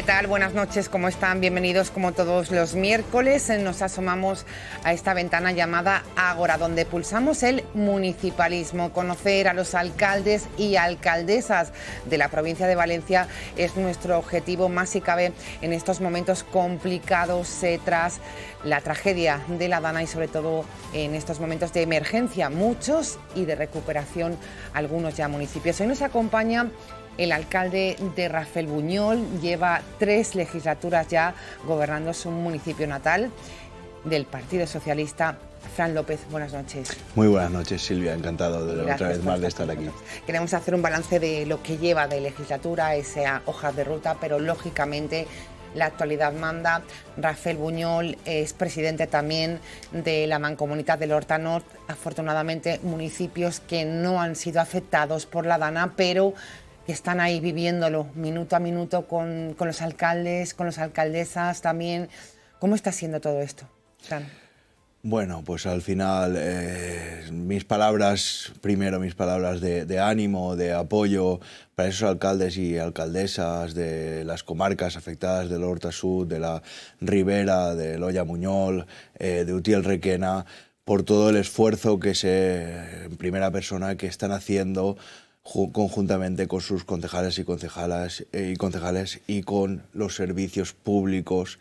¿qué tal? Buenas noches, ¿cómo están? Bienvenidos como todos los miércoles. Nos asomamos a esta ventana llamada Ágora, donde pulsamos el municipalismo. Conocer a los alcaldes y alcaldesas de la provincia de Valencia es nuestro objetivo más si cabe en estos momentos complicados tras la tragedia de la Dana y sobre todo en estos momentos de emergencia, muchos y de recuperación, algunos ya municipios. Hoy nos acompaña el alcalde de Rafael Buñol lleva tres legislaturas ya gobernando su municipio natal del Partido Socialista. Fran López, buenas noches. Muy buenas noches, Silvia. Encantado de otra vez más de estar aquí. Queremos hacer un balance de lo que lleva de legislatura, esa hoja de ruta, pero lógicamente la actualidad manda. Rafael Buñol es presidente también de la Mancomunidad del Horta Afortunadamente, municipios que no han sido afectados por la dana, pero están ahí viviéndolo minuto a minuto con, los alcaldes, con las alcaldesas también. ¿Cómo está siendo todo esto, Bueno, pues al final eh, mis palabras, primero mis palabras de, ánimo, de apoyo para esos alcaldes y alcaldesas de las comarcas afectadas del Horta Sud, de la Ribera, de Loya Muñol, eh, de Utiel Requena, por todo el esfuerzo que se, en primera persona, que están haciendo conjuntamente con sus concejales y concejalas eh, y concejales y con los servicios públicos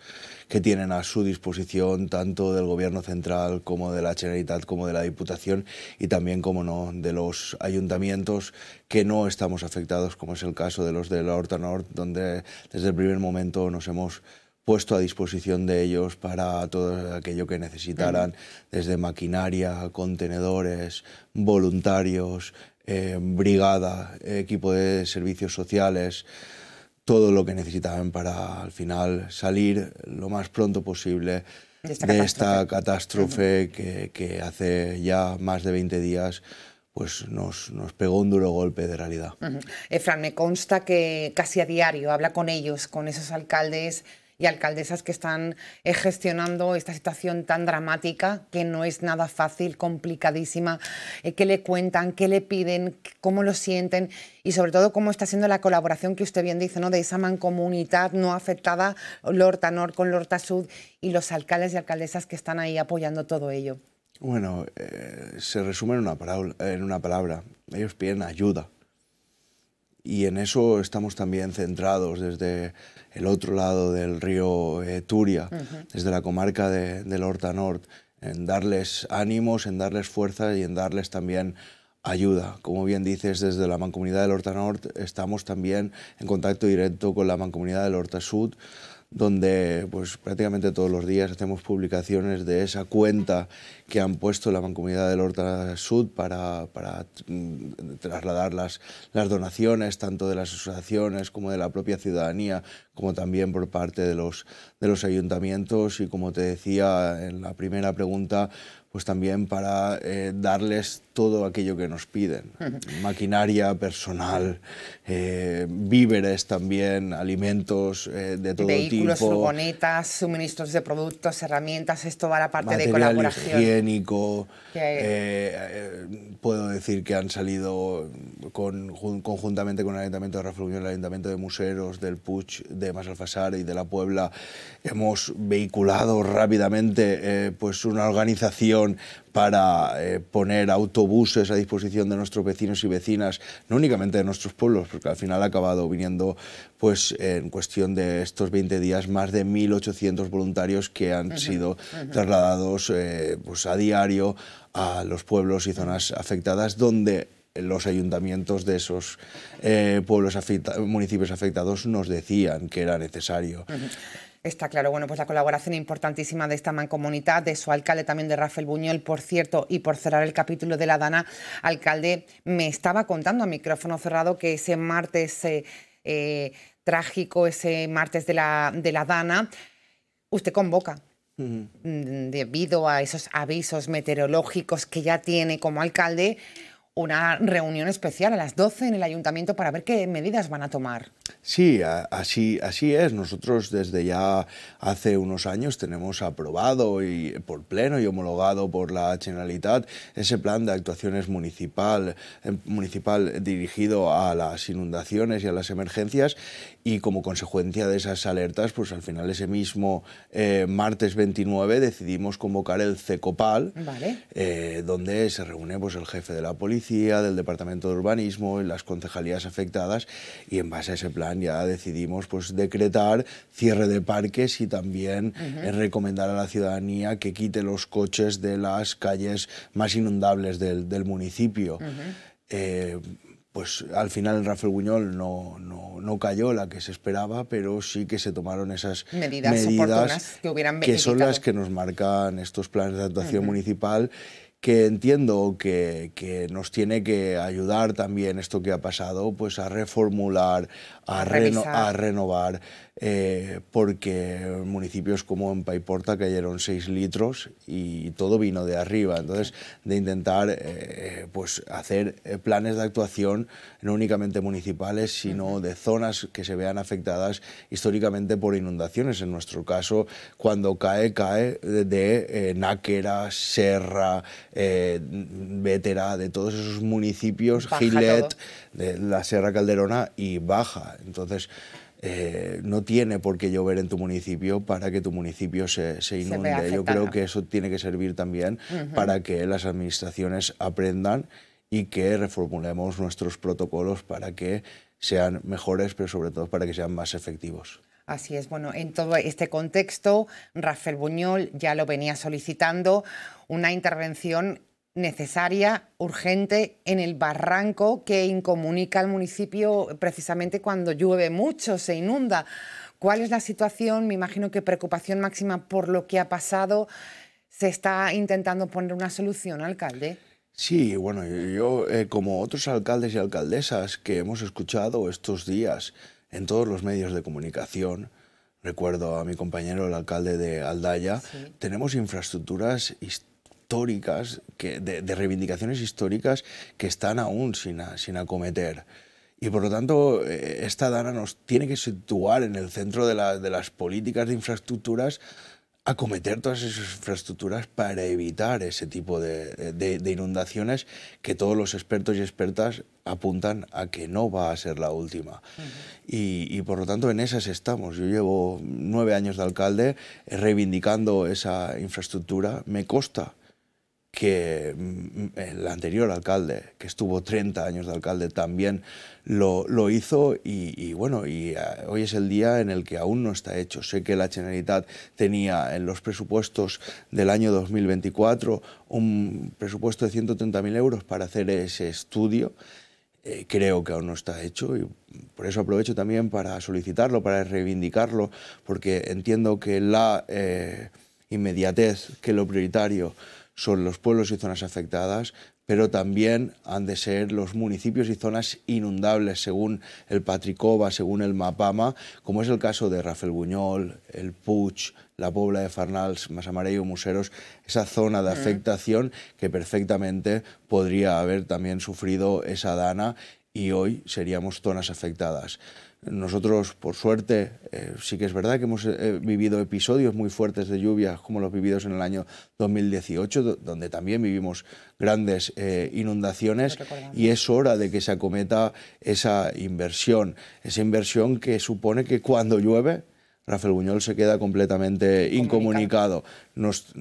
que tienen a su disposición tanto del gobierno central como de la Generalitat como de la Diputación y también como no de los ayuntamientos que no estamos afectados como es el caso de los de la Horta Nord donde desde el primer momento nos hemos puesto a disposición de ellos para todo aquello que necesitaran, desde maquinaria, contenedores, voluntarios, eh, brigada, equipo de servicios sociales, todo lo que necesitaban para al final salir lo más pronto posible de esta catástrofe, que, hace ya más de 20 días pues nos, pegó un duro golpe de realidad. Uh me consta que casi a diario habla con ellos, con esos alcaldes y alcaldesas que están eh, gestionando esta situación tan dramática, que no es nada fácil, complicadísima, eh, qué le cuentan, qué le piden, cómo lo sienten y sobre todo cómo está siendo la colaboración que usted bien dice, ¿no? de esa mancomunidad no afectada, Lorta nord con Lorta Sud y los alcaldes y alcaldesas que están ahí apoyando todo ello. Bueno, eh, se resume en una, palabra, en una palabra. Ellos piden ayuda y en eso estamos también centrados desde el otro lado del río eh, Turia, desde la comarca del Horta Nord, en darles ánimos, en darles fuerza y en darles también ayuda. Como bien dices, desde la Mancomunidad del Horta Nord estamos también en contacto directo con la Mancomunidad del Horta Sud, donde pues, prácticamente todos los días hacemos publicaciones de esa cuenta que han puesto la Mancomunidad del Horta Sud para, para mm, trasladar las, donaciones, tanto de las asociaciones como de la propia ciudadanía, como también por parte de los ayuntamientos. Y como te decía en la primera pregunta, pues también para eh, darles todo aquello que nos piden. Maquinaria, personal, eh, víveres también, alimentos eh, de todo tipo Vehículos, furgonetas, suministros de productos, herramientas, esto va la parte de colaboración. higiénico. puedo decir que han salido conjuntamente con el Ayuntamiento de Refugio el Ayuntamiento de Museros, del Puch de Masalfasar y de la Puebla, hemos vehiculado rápidamente pues una organización para eh, poner autobuses a disposición de nuestros vecinos y vecinas, no únicamente de nuestros pueblos, porque al final ha acabado viniendo, pues en cuestión de estos 20 días, más de 1.800 voluntarios que han sido trasladados eh, pues a diario a los pueblos y zonas afectadas, donde los ayuntamientos de esos eh, pueblos municipios afectados nos decían que era necesario. Está claro, bueno, pues la colaboración importantísima de esta mancomunidad, de su alcalde también, de Rafael Buñuel, por cierto, y por cerrar el capítulo de la Dana, alcalde, me estaba contando a micrófono cerrado que ese martes eh, eh, trágico, ese martes de la, de la Dana, usted convoca mm, debido a esos avisos meteorológicos que ya tiene como alcalde, una reunión especial a las 12 en el ayuntamiento para ver qué medidas van a tomar. Sí, así, así es. Nosotros desde ya hace unos años tenemos aprobado y por pleno y homologado por la Generalitat ese plan de actuaciones municipal, eh, municipal dirigido a las inundaciones y a las emergencias y como consecuencia de esas alertas, pues al final ese mismo eh, martes 29 decidimos convocar el CECOPAL, eh, donde se reúne pues, el jefe de la policía, del departamento de urbanismo y las concejalías afectadas y en base a ese plan ya decidimos pues decretar cierre de parques y también eh, recomendar a la ciudadanía que quite los coches de las calles más inundables del, municipio. Eh, pues al final el Rafael Buñol no, no, no, cayó la que se esperaba, pero sí que se tomaron esas medidas, que, son las que nos marcan estos planes de actuación municipal que entiendo que, nos tiene que ayudar también esto que ha pasado, pues a reformular, a, a renovar. Eh, porque municipios como en Paiporta cayeron 6 litros y todo vino de arriba. Entonces, de intentar eh, pues hacer eh, planes de actuación no únicamente municipales, sino de zonas que se vean afectadas históricamente por inundaciones. En nuestro caso, cuando cae, cae de, Náquera, Serra, Vétera, de todos esos municipios, Gilet, de la Sierra Calderona y baja. Entonces, eh, no tiene por qué llover en tu municipio para que tu municipio se, se inunde. Yo creo que eso tiene que servir también para que las administraciones aprendan y que reformulemos nuestros protocolos para que sean mejores, pero sobre todo para que sean más efectivos. Así es, bueno, en todo este contexto, Rafael Buñol ya lo venía solicitando, una intervención necesaria, urgente, en el barranco que incomunica al municipio precisamente cuando llueve mucho, se inunda. ¿Cuál es la situación? Me imagino que preocupación máxima por lo que ha pasado. ¿Se está intentando poner una solución, alcalde? Sí, bueno, yo, eh, como otros alcaldes y alcaldesas que hemos escuchado estos días en todos los medios de comunicación, recuerdo a mi compañero, el alcalde de Aldaya, tenemos infraestructuras históricas históricas, que, de, reivindicaciones históricas que están aún sin, sin acometer. Y por lo tanto, eh, esta Dana nos tiene que situar en el centro de, de las políticas de infraestructuras, acometer todas esas infraestructuras para evitar ese tipo de, de, inundaciones que todos los expertos y expertas apuntan a que no va a ser la última. y, y, por lo tanto en esas estamos. Yo llevo nueve años de alcalde eh, reivindicando esa infraestructura. Me costa que mm, el anterior alcalde, que estuvo 30 años de alcalde, también lo, lo hizo y, bueno, y eh, hoy es el día en el que aún no está hecho. Sé que la Generalitat tenía en los presupuestos del año 2024 un presupuesto de 130.000 euros para hacer ese estudio. Eh, creo que aún no está hecho y por eso aprovecho también para solicitarlo, para reivindicarlo, porque entiendo que la eh, inmediatez, que lo prioritario, son los pueblos y zonas afectadas, pero también han de ser los municipios y zonas inundables según el Patricova, según el Mapama, como es el caso de Rafael Buñol, el Puig, la Pobla de Farnals, Masamarello, Museros, esa zona de mm. afectación que perfectamente podría haber también sufrido esa dana y hoy seríamos zonas afectadas. Nosotros, por suerte, eh, sí que es verdad que hemos eh, vivido episodios muy fuertes de lluvias como los vividos en el año 2018, donde también vivimos grandes eh, inundaciones, y es hora de que se acometa esa inversión, esa inversión que supone que cuando llueve, Rafael Buñol se queda completamente incomunicado. Nos,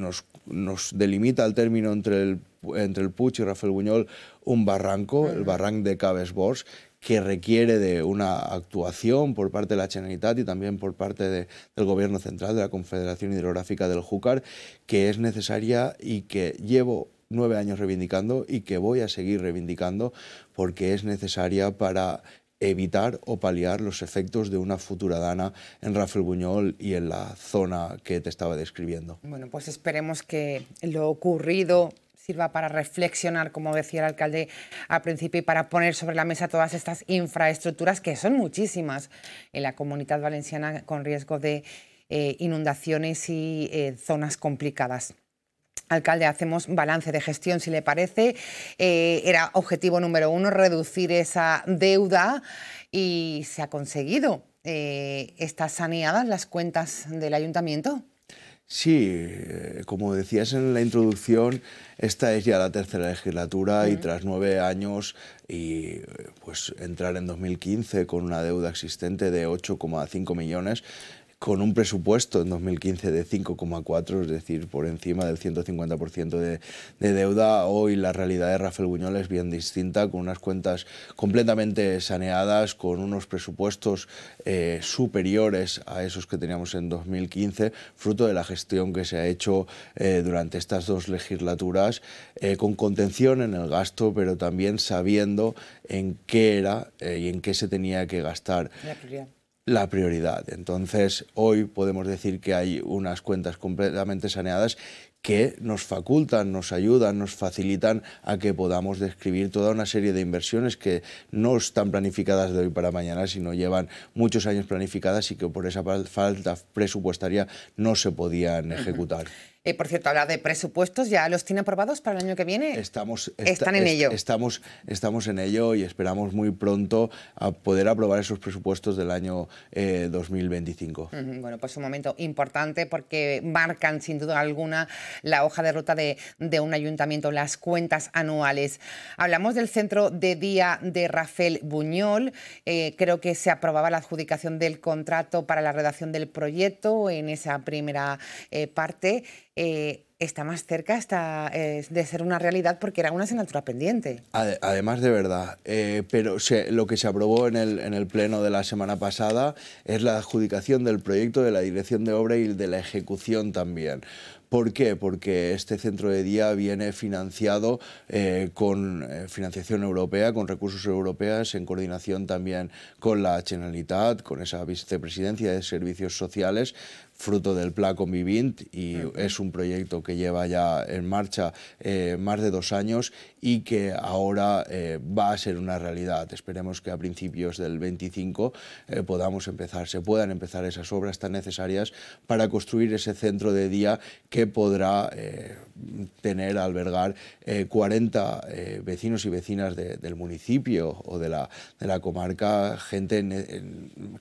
delimita el término entre el, entre y Rafael Buñol un barranco, el barranco de Cabesbors, que requiere de una actuación por parte de la Generalitat y también por parte del Gobierno Central, de la Confederación Hidrográfica del Júcar, que es necesaria y que llevo nueve años reivindicando y que voy a seguir reivindicando porque es necesaria para evitar o paliar los efectos de una futura dana en Rafael Buñol y en la zona que te estaba describiendo. Bueno, pues esperemos que lo ocurrido sirva para reflexionar, como decía el alcalde al principio, y para poner sobre la mesa todas estas infraestructuras, que son muchísimas en la comunidad valenciana con riesgo de eh, inundaciones y eh, zonas complicadas. Alcalde, hacemos balance de gestión, si le parece. Eh, era objetivo número uno reducir esa deuda y se ha conseguido. ¿Están saneadas las cuentas del ayuntamiento? Sí, eh, como decías en la introducción, esta es ya la tercera legislatura y tras nueve años y pues entrar en 2015 con una deuda existente de 8,5 millones con un presupuesto en 2015 de 5,4, es decir, por encima del 150% de, deuda. Hoy la realidad de Rafael Buñol es bien distinta, con unas cuentas completamente saneadas, con unos presupuestos eh, superiores a esos que teníamos en 2015, fruto de la gestión que se ha hecho eh, durante estas dos legislaturas, eh, con contención en el gasto, pero también sabiendo en qué era y en qué se tenía que gastar la prioridad. Entonces, hoy podemos decir que hay unas cuentas completamente saneadas que nos facultan, nos ayudan, nos facilitan a que podamos describir toda una serie de inversiones que no están planificadas de hoy para mañana, sino llevan muchos años planificadas y que por esa falta presupuestaria no se podían ejecutar. Eh, por cierto, habla de presupuestos, ¿ya los tiene aprobados para el año que viene? Estamos, Están en ello. Estamos, estamos en ello y esperamos muy pronto a poder aprobar esos presupuestos del año 2025. Eh, bueno, pues un momento importante porque marcan sin duda alguna la hoja de ruta de, un ayuntamiento, las cuentas anuales. Hablamos del centro de día de Rafael Buñol. Eh, creo que se aprobaba la adjudicación del contrato para la redacción del proyecto en esa primera parte. Eh, está más cerca eh, de ser una realidad porque era una asignatura pendiente. Además de verdad, eh, pero lo que se aprobó en el, pleno de la semana pasada es la adjudicación del proyecto de la dirección de obra y de la ejecución también. ¿Por qué? Porque este centro de día viene financiado con financiación europea, con recursos europeos, en coordinación también con la Generalitat, con esa vicepresidencia de servicios sociales, fruto del Placo Convivint y es un proyecto que lleva ya en marcha eh, más de dos años y que ahora eh, va a ser una realidad. Esperemos que a principios del 25 eh, podamos empezar, se puedan empezar esas obras tan necesarias para construir ese centro de día que podrá tener, albergar 40 vecinos y vecinas del municipio o de la, de la comarca, gente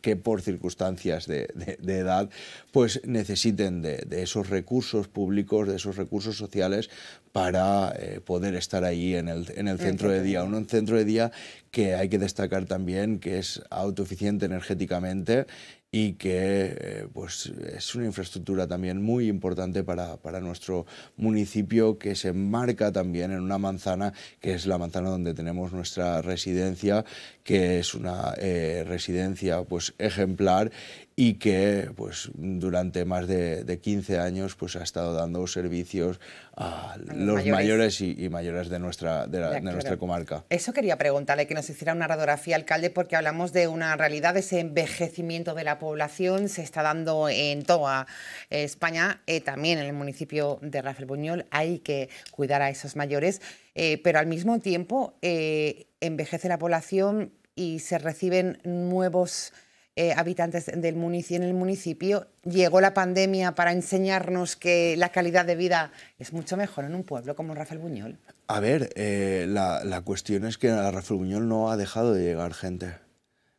que por circunstancias de, de edad, pues pues necesiten de, esos recursos públicos, de esos recursos sociales para eh, poder estar ahí en el, en el centro de día. Un centro de día que hay que destacar también que es autoeficiente energéticamente y que eh, pues es una infraestructura también muy importante para, para, nuestro municipio que se enmarca también en una manzana que es la manzana donde tenemos nuestra residencia que es una eh, residencia pues ejemplar y que pues, durante más de, 15 años pues, ha estado dando servicios a, los, mayores, y, mayores de nuestra, de, nuestra comarca. Eso quería preguntarle, que nos hiciera una radiografía, alcalde, porque hablamos de una realidad, ese envejecimiento de la población se está dando en toda España, eh, también en el municipio de Rafael Buñol, hay que cuidar a esos mayores, eh, pero al mismo tiempo eh, envejece la población y se reciben nuevos eh, habitantes del municipio, en el municipio. Llegó la pandemia para enseñarnos que la calidad de vida es mucho mejor en un pueblo como Rafael Buñol. A ver, eh, la, la, cuestión es que a Rafael Buñol no ha dejado de llegar gente.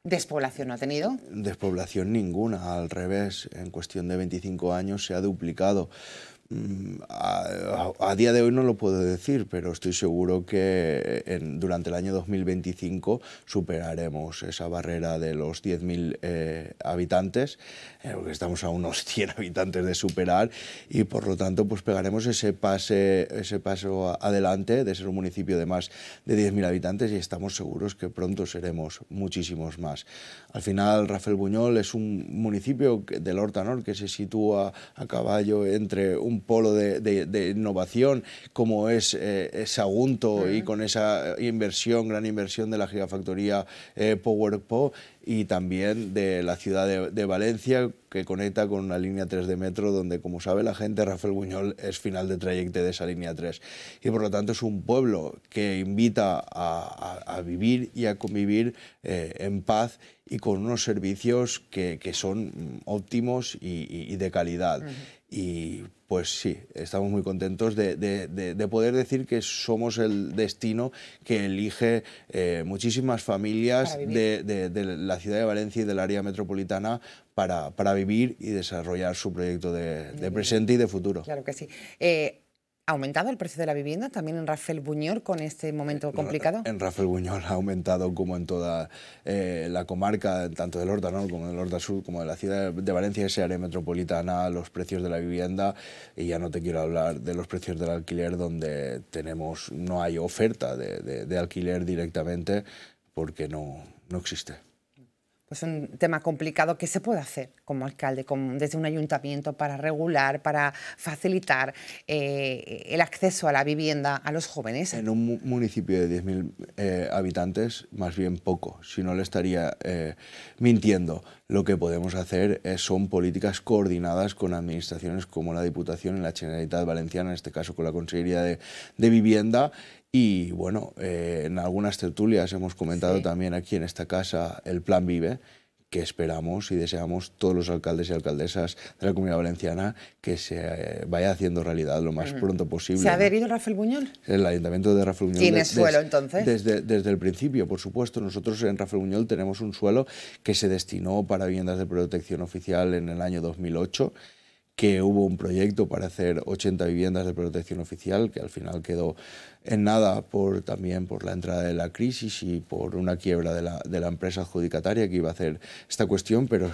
¿Despoblación no ha tenido? Despoblación ninguna, al revés, en cuestión de 25 años se ha duplicado. Mm, a, día de hoy no lo puedo decir, pero estoy seguro que en, durante el año 2025 superaremos esa barrera de los 10.000 eh, habitantes, eh, porque estamos a unos 100 habitantes de superar y por lo tanto pues pegaremos ese, pase, ese paso adelante de ser un municipio de más de 10.000 habitantes y estamos seguros que pronto seremos muchísimos más. Al final Rafael Buñol es un municipio del Horta que se sitúa a caballo entre un polo de, innovación como es eh, Sagunto y con esa inversión, gran inversión de la gigafactoría eh, PowerPo y también de la ciudad de, Valencia que conecta con una línea 3 de metro donde, como sabe la gente, Rafael Buñol es final de trayecto de esa línea 3. Y por lo tanto es un pueblo que invita a, vivir y a convivir eh, en paz y con unos servicios que, son óptimos y, de calidad. Y pues sí, estamos muy contentos de, poder decir que somos el destino que elige eh, muchísimas familias de, la ciudad de Valencia y del área metropolitana para, vivir y desarrollar su proyecto de, presente y de futuro. Claro que sí. Eh, ¿Ha aumentado el precio de la vivienda también en Rafael Buñol con este momento eh, complicado? En Rafael Buñol ha aumentado como en toda eh, la comarca, tanto del Horta Norte como del Horta Sur, como de la ciudad de Valencia, ese área metropolitana, los precios de la vivienda. Y ya no te quiero hablar de los precios del alquiler, donde tenemos no hay oferta de, de alquiler directamente porque no, no existe pues un tema complicado que se puede hacer como alcalde, desde un ayuntamiento para regular, para facilitar eh, el acceso a la vivienda a los jóvenes. En un municipio de 10.000 eh, habitantes, más bien poco, si no le estaría eh, mintiendo. Lo que podemos hacer son políticas coordinadas con administraciones como la Diputación, en la Generalitat Valenciana, en este caso con la Consejería de Vivienda, y bueno, eh, en algunas tertulias hemos comentado también aquí en esta casa el Plan Vive, que esperamos y deseamos todos los alcaldes y alcaldesas de la Comunidad Valenciana que se eh, vaya haciendo realidad lo más pronto posible. ¿Se ha adherido Rafael Buñol? El Ayuntamiento de Rafael Buñol. ¿Tiene suelo entonces? Desde, desde, el principio, por supuesto. Nosotros en Rafael Buñol tenemos un suelo que se destinó para viviendas de protección oficial en el año 2008 que hubo un proyecto para hacer 80 viviendas de protección oficial, que al final quedó en nada por, también por la entrada de la crisis y por una quiebra de la, empresa adjudicataria que iba a hacer esta cuestión, pero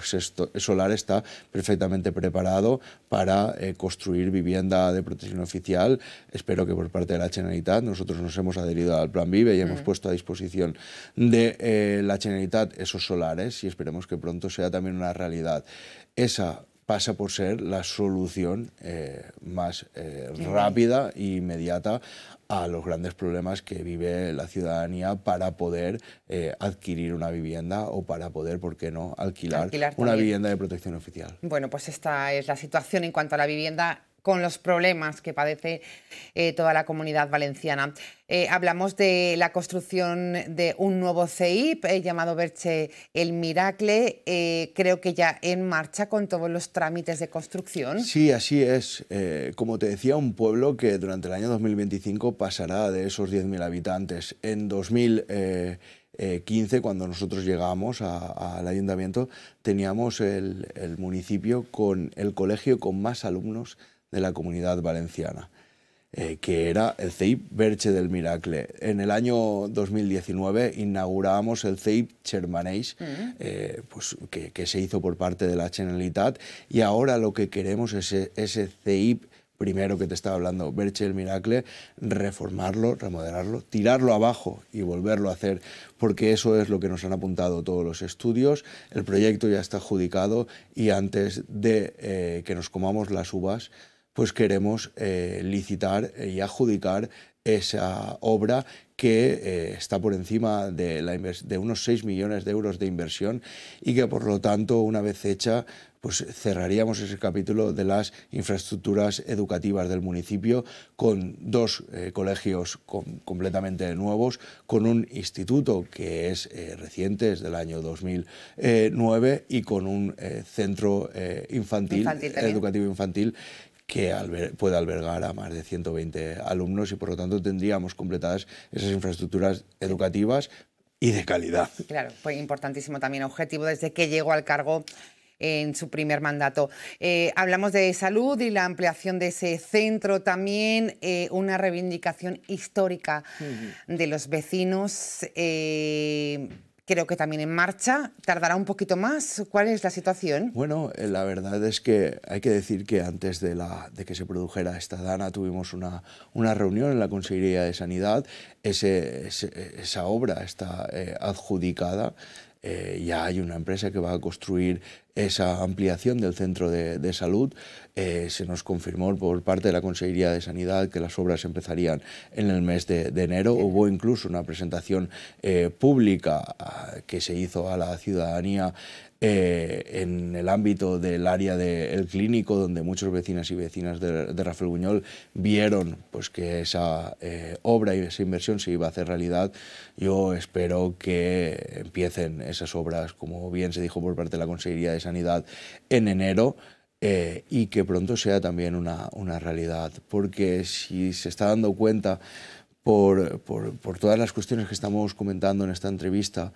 Solar está perfectamente preparado para eh, construir vivienda de protección oficial. Espero que por parte de la Generalitat, nosotros nos hemos adherido al Plan Vive y hemos puesto a disposición de eh, la Generalitat esos solares y esperemos que pronto sea también una realidad. Esa pasa por ser la solución eh, más eh, rápida e inmediata a los grandes problemas que vive la ciudadanía para poder eh, adquirir una vivienda o para poder, ¿por qué no?, alquilar una vivienda de protección oficial. Bueno, pues esta es la situación en cuanto a la vivienda con los problemas que padece eh, toda la comunidad valenciana. Eh, hablamos de la construcción de un nuevo CEIP eh, llamado Berche el Miracle, creo que ya en marcha con todos los trámites de construcción. Sí, así es. como te decía, un pueblo que durante el año 2025 pasará de esos 10.000 habitantes. En 2015, cuando nosotros llegamos al ayuntamiento, teníamos el, el, municipio con el colegio con más alumnos de la comunidad valenciana, eh, que era el CEIP Berche del Miracle. En el año 2019 inauguramos el CEIP Chermanéis, mm. eh, pues, que, se hizo por parte de la Generalitat, y ahora lo que queremos es e, ese CEIP primero que te estaba hablando, Berche del Miracle, reformarlo, remodelarlo, tirarlo abajo y volverlo a hacer, porque eso es lo que nos han apuntado todos los estudios. El proyecto ya está adjudicado y antes de eh, que nos comamos las uvas, pues queremos eh, licitar eh, y adjudicar esa obra que eh, está por encima de, la de unos 6 millones de euros de inversión y que por lo tanto una vez hecha pues cerraríamos ese capítulo de las infraestructuras educativas del municipio con dos colegios completamente nuevos, con un instituto que es reciente, es del año 2009 y con un centro infantil educativo infantil que puede albergar a más de 120 alumnos y por lo tanto tendríamos completadas esas infraestructuras educativas y de calidad. Claro, pues importantísimo también objetivo desde que llegó al cargo en su primer mandato. Eh, hablamos de salud y la ampliación de ese centro también, eh, una reivindicación histórica de los vecinos. Eh, creo que también en marcha. ¿Tardará un poquito más? ¿Cuál es la situación? Bueno, eh, la verdad es que hay que decir que antes de, la, de que se produjera esta dana tuvimos una, una reunión en la Consejería de Sanidad. Ese, esa obra está eh, adjudicada. Eh, ya hay una empresa que va a construir esa ampliación del centro de, salud. Eh, se nos confirmó por parte de la Consejería de Sanidad que las obras empezarían en el mes de, enero. Hubo incluso una presentación eh, pública ah, que se hizo a la ciudadanía eh, en el ámbito del área del clínico, donde muchos vecinas y vecinas de, Rafael Buñol vieron pues, que esa eh, obra y esa inversión se iba a hacer realidad, yo espero que empiecen esas obras, como bien se dijo por parte de la Consejería de Sanidad, en enero, eh, y que pronto sea también una, una, realidad, porque si se está dando cuenta por, por, por todas las cuestiones que estamos comentando en esta entrevista,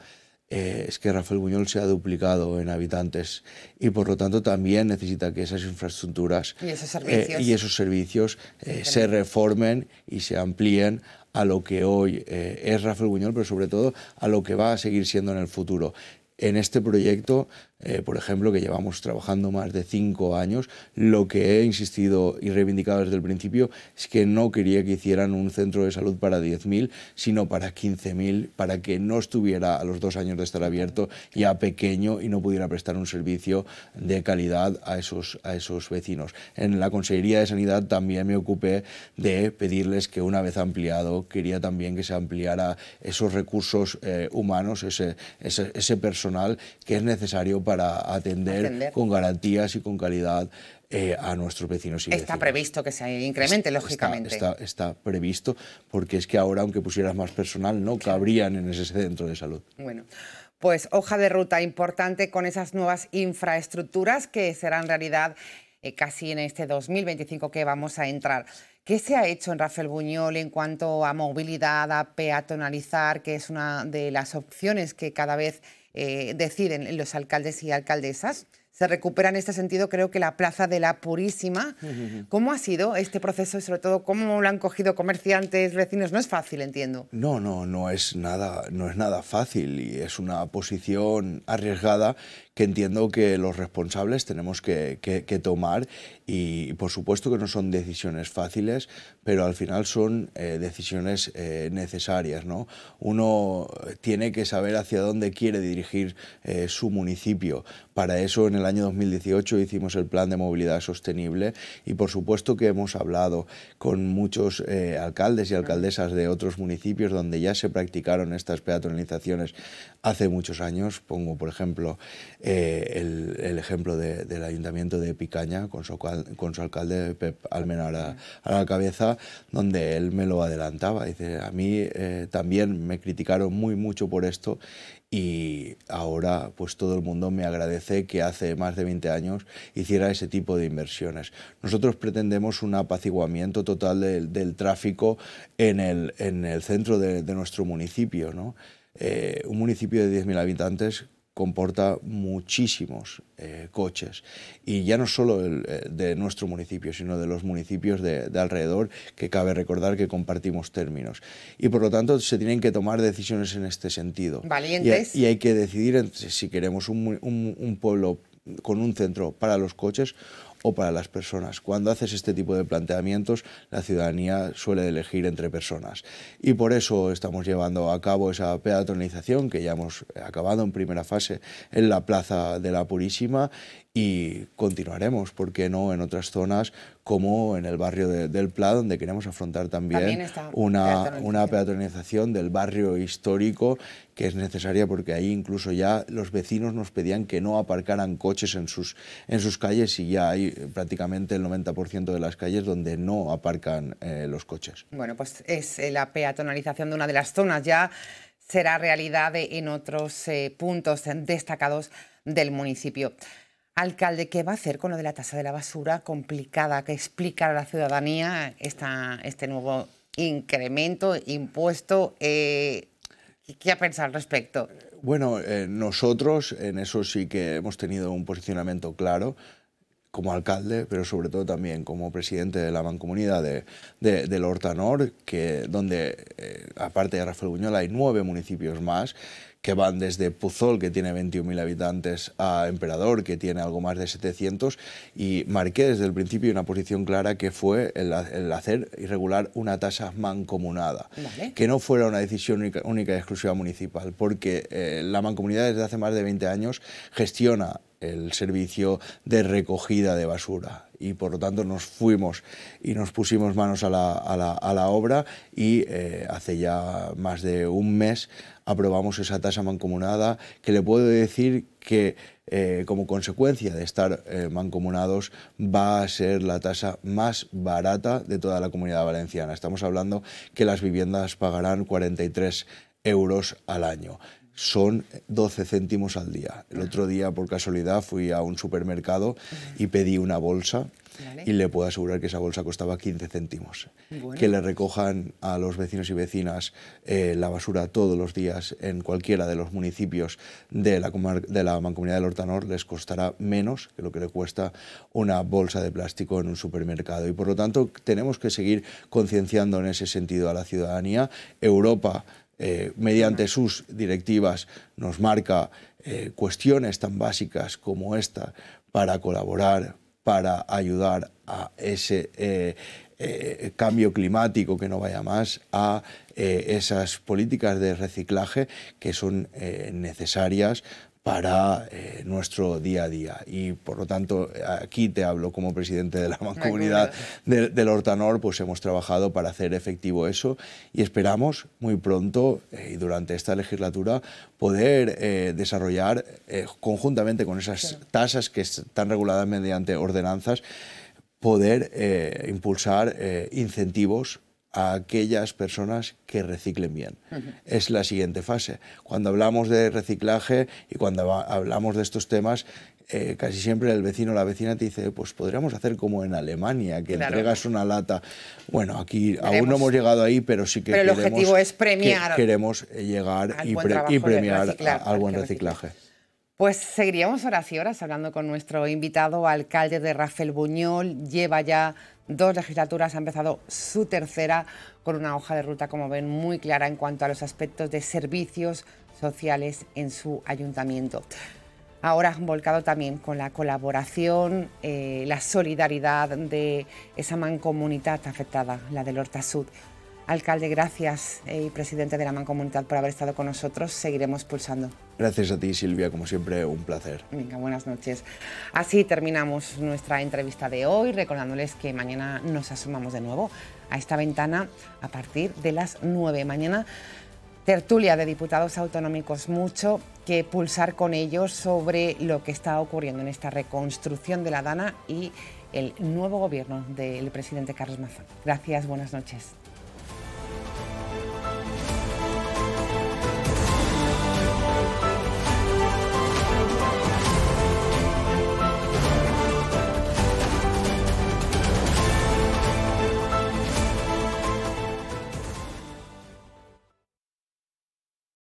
eh, es que Rafael Buñol se ha duplicado en habitantes y por lo tanto también necesita que esas infraestructuras y esos eh, servicios, eh, se reformen y se amplíen a lo que hoy es Rafael Buñol, pero sobre todo a lo que va a seguir siendo en el futuro. En este proyecto eh, por ejemplo, que llevamos trabajando más de cinco años, lo que he insistido y reivindicado desde el principio es que no quería que hicieran un centro de salud para 10.000, sino para 15.000, para que no estuviera a los dos años de estar abierto ya pequeño y no pudiera prestar un servicio de calidad a esos, a esos vecinos. En la Consejería de Sanidad también me ocupé de pedirles que una vez ampliado, quería también que se ampliara esos recursos eh, humanos, ese, ese personal que es necesario para atender, con garantías y con calidad eh, a nuestros vecinos y Está previsto que se incremente, lógicamente. Está, previsto, porque es que ahora, aunque pusieras más personal, no cabrían en ese centro de salud. Bueno, pues hoja de ruta importante con esas nuevas infraestructuras que serán realidad eh, casi en este 2025 que vamos a entrar. ¿Qué se ha hecho en Rafael Buñol en cuanto a movilidad, a peatonalizar, que es una de las opciones que cada vez eh, deciden los alcaldes y alcaldesas se recupera en este sentido, creo que la Plaza de la Purísima. ¿Cómo ha sido este proceso y sobre todo cómo lo han cogido comerciantes, vecinos? No es fácil, entiendo. No, no, no es nada, no es nada fácil y es una posición arriesgada que entiendo que los responsables tenemos que, tomar y por supuesto que no son decisiones fáciles, pero al final son eh, decisiones eh, necesarias. ¿no? Uno eh, tiene que saber hacia dónde quiere dirigir su municipio. Para eso en el año 2018 hicimos el plan de movilidad sostenible y por supuesto que hemos hablado con muchos eh, alcaldes y alcaldesas de otros municipios donde ya se practicaron estas peatonalizaciones hace muchos años. Pongo, por ejemplo, eh, el, ejemplo del ayuntamiento de Picaña con su, con su alcalde Pep Almenar a, la cabeza, donde él me lo adelantaba. Dice, a mí eh, también me criticaron muy mucho por esto y ahora pues todo el mundo me agradece que hace más de 20 años hiciera ese tipo de inversiones. Nosotros pretendemos un apaciguamiento total del tráfico en el, centro de, nuestro municipio. ¿no? Eh, un municipio de 10.000 habitantes comporta muchísimos eh, coches. Y ya no solo el, eh, de nuestro municipio, sino de los municipios de, alrededor, que cabe recordar que compartimos términos. Y por lo tanto se tienen que tomar decisiones en este sentido. Valientes. Y, hay que decidir si queremos un, un pueblo con un centro para los coches o para las personas. Cuando haces este tipo de planteamientos, la ciudadanía suele elegir entre personas. Y por eso estamos llevando a cabo esa peatonalización que ya hemos acabado en primera fase en la Plaza de la Purísima y continuaremos, ¿por qué no?, en otras zonas como en el barrio del Pla, donde queremos afrontar también, una, peatonalización. del barrio histórico que es necesaria porque ahí incluso ya los vecinos nos pedían que no aparcaran coches en sus, en sus calles y ya hay prácticamente el 90% de las calles donde no aparcan eh, los coches. Bueno, pues es eh, la peatonalización de una de las zonas ya será realidad eh, en otros puntos destacados del municipio. Alcalde, ¿qué va a hacer con lo de la tasa de la basura complicada que explicar a la ciudadanía este nuevo incremento, impuesto? Eh, ¿Qué ha pensado al respecto? Bueno, eh, nosotros en eso sí que hemos tenido un posicionamiento claro como alcalde, pero sobre todo también como presidente de la mancomunidad de, del Hortanor, que, donde, eh, aparte de Rafael Buñol, hay nueve municipios más que van desde Puzol, que tiene 21.000 habitantes, a Emperador, que tiene algo más de 700, y marqué desde el principio una posición clara que fue el, hacer irregular una tasa mancomunada, que no fuera una decisión única, y exclusiva municipal, porque eh, la mancomunidad desde hace más de 20 años gestiona el servicio de recogida de basura, y por lo tanto nos fuimos y nos pusimos manos a la, obra y eh, hace ya más de un mes aprobamos esa tasa mancomunada que le puedo decir que eh, como consecuencia de estar eh, mancomunados va a ser la tasa más barata de toda la comunidad valenciana. Estamos hablando que las viviendas pagarán 43 euros al año son 12 céntimos al día. El otro día, por casualidad, fui a un supermercado y pedí una bolsa y le puedo asegurar que esa bolsa costaba 15 céntimos. Que le recojan a los vecinos y vecinas eh, la basura todos los días en cualquiera de los municipios de la, de la mancomunidad del Hortanor les costará menos que lo que le cuesta una bolsa de plástico en un supermercado. Y por lo tanto tenemos que seguir concienciando en ese sentido a la ciudadanía. Europa eh, mediante sus directivas, nos marca eh, cuestiones tan básicas como esta para colaborar, para ayudar a ese eh, cambio climático que no vaya más, a esas políticas de reciclaje que son necesarias para eh, nuestro día a día. Y por lo tanto, aquí te hablo como presidente de la mancomunidad del, Hortanor, pues hemos trabajado para hacer efectivo eso y esperamos muy pronto eh, y durante esta legislatura poder eh, desarrollar conjuntamente con esas tasas que están reguladas mediante ordenanzas, poder impulsar incentivos a aquellas personas que reciclen bien. Es la siguiente fase. Cuando hablamos de reciclaje y cuando hablamos de estos temas, eh, casi siempre el vecino o la vecina te dice, pues podríamos hacer como en Alemania, que entregas una lata. Bueno, aquí aún no hemos llegado ahí, pero sí que el queremos, objetivo es premiar queremos llegar y, y, premiar al buen reciclaje. Pues seguiríamos horas y horas hablando con nuestro invitado, alcalde de Rafael Buñol. Lleva ya dos legislaturas, ha empezado su tercera con una hoja de ruta, como ven, muy clara en cuanto a los aspectos de servicios sociales en su ayuntamiento. Ahora volcado también con la colaboración, eh, la solidaridad de esa mancomunidad afectada, la del Horta Sud. Alcalde, gracias eh, y presidente de la Mancomunidad por haber estado con nosotros. Seguiremos pulsando. Gracias a ti, Silvia, como siempre, un placer. Venga, buenas noches. Así terminamos nuestra entrevista de hoy, recordándoles que mañana nos asumamos de nuevo a esta ventana a partir de las 9. Mañana tertulia de diputados autonómicos, mucho que pulsar con ellos sobre lo que está ocurriendo en esta reconstrucción de la Dana y el nuevo gobierno del presidente Carlos Mazón. Gracias, buenas noches.